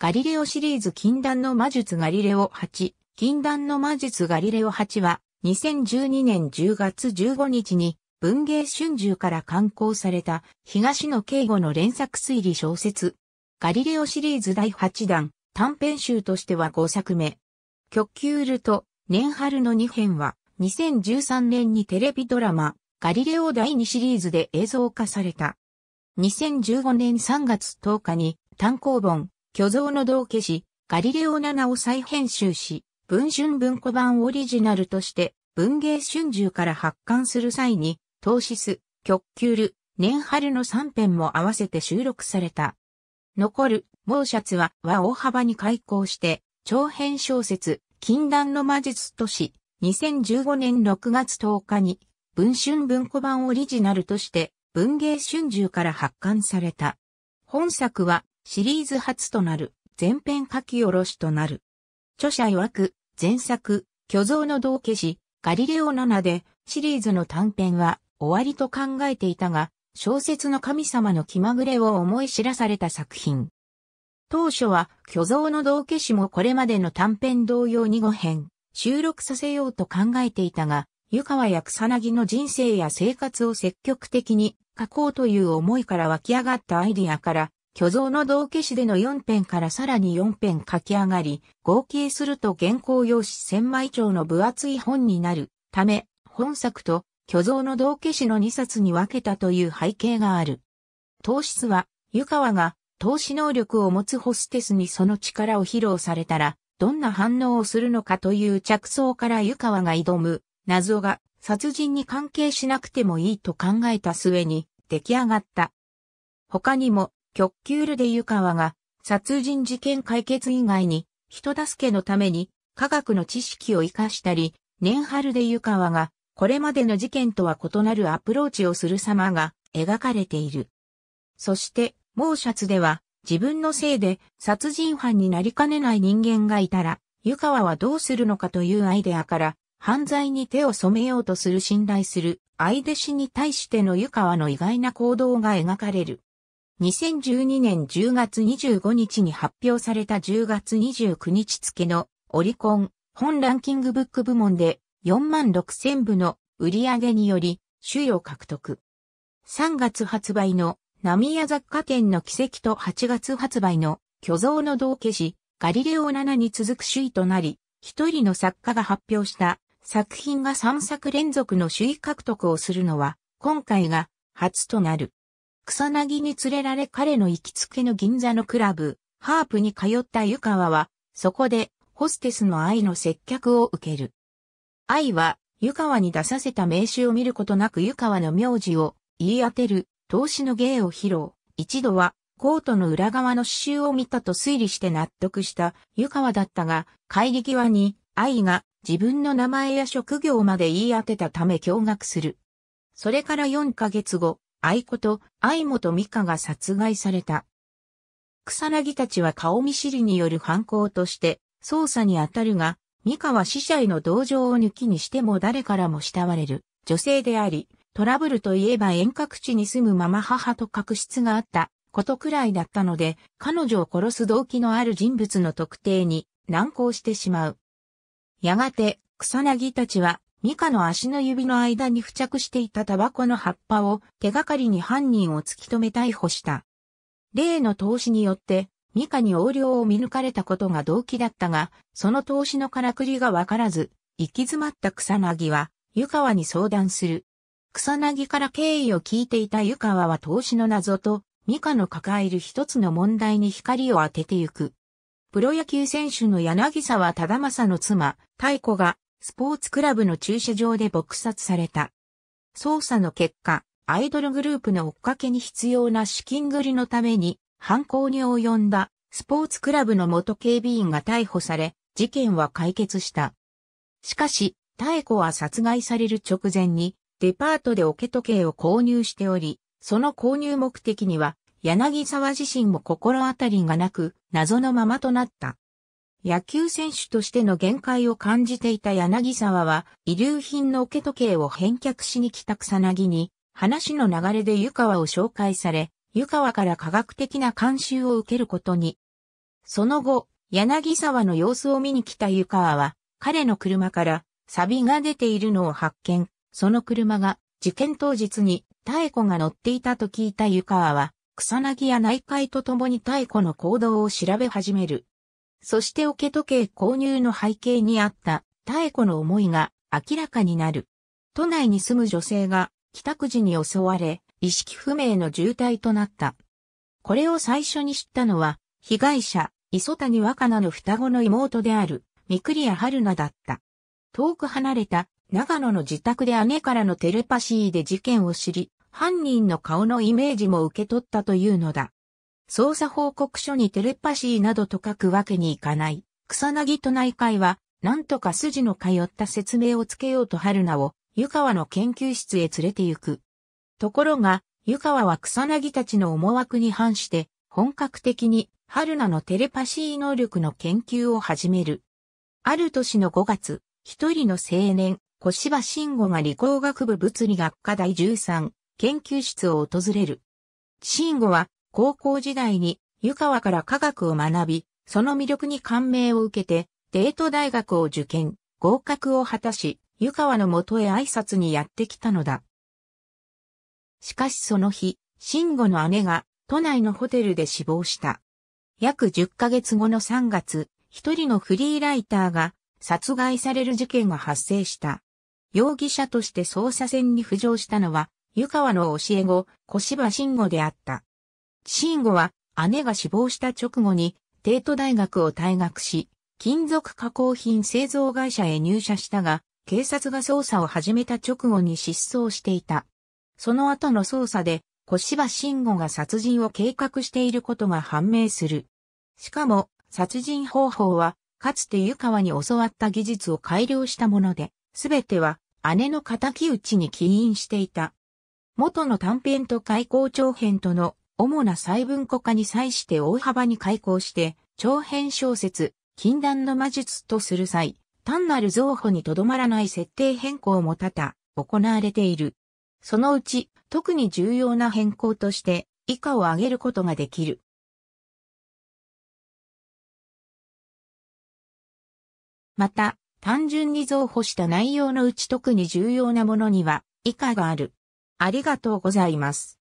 ガリレオシリーズ禁断の魔術ガリレオ8、禁断の魔術ガリレオ8は、2012年10月15日に、文芸春秋から刊行された、東野敬吾の連作推理小説。ガリレオシリーズ第8弾、短編集としては5作目。極球ルと、年春の2編は、2013年にテレビドラマ、ガリレオ第2シリーズで映像化された。2015年3月10日に、単行本、虚像の道化師、ガリレオ7を再編集し、文春文庫版オリジナルとして、文芸春秋から発刊する際に、投資す、極ール、年春の3編も合わせて収録された。残る、猛シャツは、は大幅に開講して、長編小説、禁断の魔術都市、2015年6月10日に、文春文庫版オリジナルとして、文芸春秋から発刊された。本作は、シリーズ初となる全編書き下ろしとなる。著者曰く、前作、虚像の道化師、ガリレオ7でシリーズの短編は終わりと考えていたが、小説の神様の気まぐれを思い知らされた作品。当初は虚像の道化師もこれまでの短編同様に5編、収録させようと考えていたが、湯川や草薙の人生や生活を積極的に書こうという思いから湧き上がったアイディアから、虚像の道化師での4編からさらに4編書き上がり、合計すると原稿用紙1000枚帳の分厚い本になるため、本作と虚像の道化師の2冊に分けたという背景がある。投資は、湯川が投資能力を持つホステスにその力を披露されたら、どんな反応をするのかという着想から湯川が挑む、謎が殺人に関係しなくてもいいと考えた末に出来上がった。他にも、極級ルで湯川が殺人事件解決以外に人助けのために科学の知識を活かしたり、年春で湯川がこれまでの事件とは異なるアプローチをする様が描かれている。そして、猛シャツでは自分のせいで殺人犯になりかねない人間がいたら、湯川はどうするのかというアイデアから、犯罪に手を染めようとする信頼する愛弟子に対しての湯川の意外な行動が描かれる。2012年10月25日に発表された10月29日付のオリコン本ランキングブック部門で4万6000部の売り上げにより首位を獲得。3月発売のミ屋雑貨店の奇跡と8月発売の巨像の道化師ガリレオ7に続く首位となり、一人の作家が発表した作品が3作連続の首位獲得をするのは今回が初となる。草薙に連れられ彼の行きつけの銀座のクラブ、ハープに通った湯川は、そこでホステスの愛の接客を受ける。愛は湯川に出させた名刺を見ることなく湯川の名字を言い当てる投資の芸を披露。一度はコートの裏側の刺繍を見たと推理して納得した湯川だったが、帰り際に愛が自分の名前や職業まで言い当てたため驚愕する。それから4ヶ月後、愛子と愛元美香が殺害された。草薙たちは顔見知りによる犯行として捜査に当たるが、美香は死者への同情を抜きにしても誰からも慕われる女性であり、トラブルといえば遠隔地に住むまま母と確執があったことくらいだったので、彼女を殺す動機のある人物の特定に難航してしまう。やがて、草薙たちはミカの足の指の間に付着していたタバコの葉っぱを手がかりに犯人を突き止め逮捕した。例の投資によって、ミカに横領を見抜かれたことが動機だったが、その投資のからくりがわからず、行き詰まった草薙は、湯川に相談する。草薙から経緯を聞いていた湯川は投資の謎と、ミカの抱える一つの問題に光を当ててゆく。プロ野球選手の柳沢忠正の妻、太子がスポーツクラブの駐車場で撲殺された。捜査の結果、アイドルグループの追っかけに必要な資金繰りのために、犯行に及んだスポーツクラブの元警備員が逮捕され、事件は解決した。しかし、妙子は殺害される直前に、デパートでケ時計を購入しており、その購入目的には、柳沢自身も心当たりがなく、謎のままとなった。野球選手としての限界を感じていた柳沢は、遺留品の受け時計を返却しに来た草薙に、話の流れで湯川を紹介され、湯川から科学的な監修を受けることに。その後、柳沢の様子を見に来た湯川は、彼の車から、錆が出ているのを発見。その車が、事件当日に、妙子が乗っていたと聞いた湯川は、草薙や内海と共に妙子の行動を調べ始める。そしてオケ時計購入の背景にあった妙子の思いが明らかになる。都内に住む女性が帰宅時に襲われ、意識不明の重体となった。これを最初に知ったのは、被害者、磯谷若菜の双子の妹である、三栗春菜だった。遠く離れた長野の自宅で姉からのテレパシーで事件を知り、犯人の顔のイメージも受け取ったというのだ。捜査報告書にテレパシーなどと書くわけにいかない。草薙都内会は、なんとか筋の通った説明をつけようと春菜を、湯川の研究室へ連れて行く。ところが、湯川は草薙たちの思惑に反して、本格的に春菜のテレパシー能力の研究を始める。ある年の5月、一人の青年、小芝慎吾が理工学部物理学科第13研究室を訪れる。慎吾は高校時代に湯川から科学を学び、その魅力に感銘を受けて、デート大学を受験、合格を果たし、湯川の元へ挨拶にやってきたのだ。しかしその日、慎吾の姉が都内のホテルで死亡した。約10ヶ月後の3月、一人のフリーライターが殺害される事件が発生した。容疑者として捜査線に浮上したのは、湯川の教え子、小芝慎吾であった。シンゴは姉が死亡した直後に帝都大学を退学し、金属加工品製造会社へ入社したが、警察が捜査を始めた直後に失踪していた。その後の捜査で、小芝慎吾が殺人を計画していることが判明する。しかも、殺人方法は、かつて湯川に教わった技術を改良したもので、すべては姉の仇討ちに起因していた。元の短編と開口長編との主な細分化に際して大幅に開口して、長編小説、禁断の魔術とする際、単なる造法にとどまらない設定変更も多々、行われている。そのうち、特に重要な変更として、以下を挙げることができる。また、単純に増補した内容のうち特に重要なものには、以下がある。ありがとうございます。